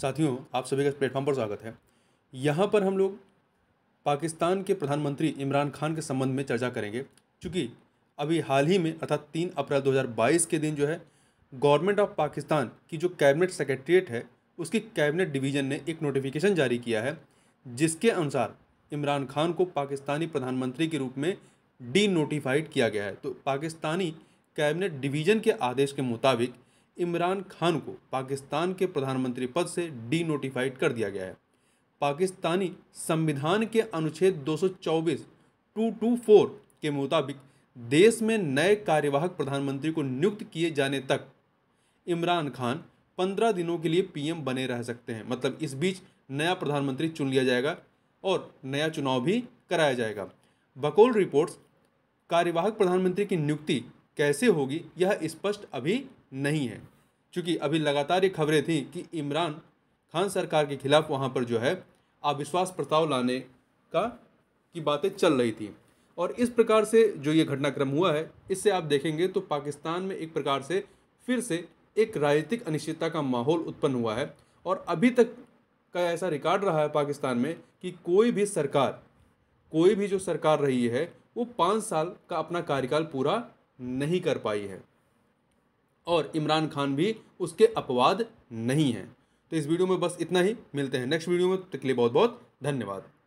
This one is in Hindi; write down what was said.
साथियों आप सभी का प्लेटफॉर्म पर स्वागत है यहाँ पर हम लोग पाकिस्तान के प्रधानमंत्री इमरान खान के संबंध में चर्चा करेंगे क्योंकि अभी हाल ही में अर्थात तीन अप्रैल 2022 के दिन जो है गवर्नमेंट ऑफ पाकिस्तान की जो कैबिनेट सेक्रेटरीट है उसकी कैबिनेट डिवीज़न ने एक नोटिफिकेशन जारी किया है जिसके अनुसार इमरान खान को पाकिस्तानी प्रधानमंत्री के रूप में डी नोटिफाइड किया गया है तो पाकिस्तानी कैबिनेट डिवीज़न के आदेश के मुताबिक इमरान खान को पाकिस्तान के प्रधानमंत्री पद से डी नोटिफाइड कर दिया गया है पाकिस्तानी संविधान के अनुच्छेद 224 224 के मुताबिक देश में नए कार्यवाहक प्रधानमंत्री को नियुक्त किए जाने तक इमरान खान पंद्रह दिनों के लिए पीएम बने रह सकते हैं मतलब इस बीच नया प्रधानमंत्री चुन लिया जाएगा और नया चुनाव भी कराया जाएगा बकोल रिपोर्ट्स कार्यवाहक प्रधानमंत्री की नियुक्ति कैसे होगी यह स्पष्ट अभी नहीं है क्योंकि अभी लगातार ये खबरें थीं कि इमरान खान सरकार के खिलाफ वहाँ पर जो है अविश्वास प्रस्ताव लाने का की बातें चल रही थी और इस प्रकार से जो ये घटनाक्रम हुआ है इससे आप देखेंगे तो पाकिस्तान में एक प्रकार से फिर से एक राजनीतिक अनिश्चितता का माहौल उत्पन्न हुआ है और अभी तक का ऐसा रिकॉर्ड रहा है पाकिस्तान में कि कोई भी सरकार कोई भी जो सरकार रही है वो पाँच साल का अपना कार्यकाल पूरा नहीं कर पाई है और इमरान खान भी उसके अपवाद नहीं हैं तो इस वीडियो में बस इतना ही मिलते हैं नेक्स्ट वीडियो में तो के लिए बहुत बहुत धन्यवाद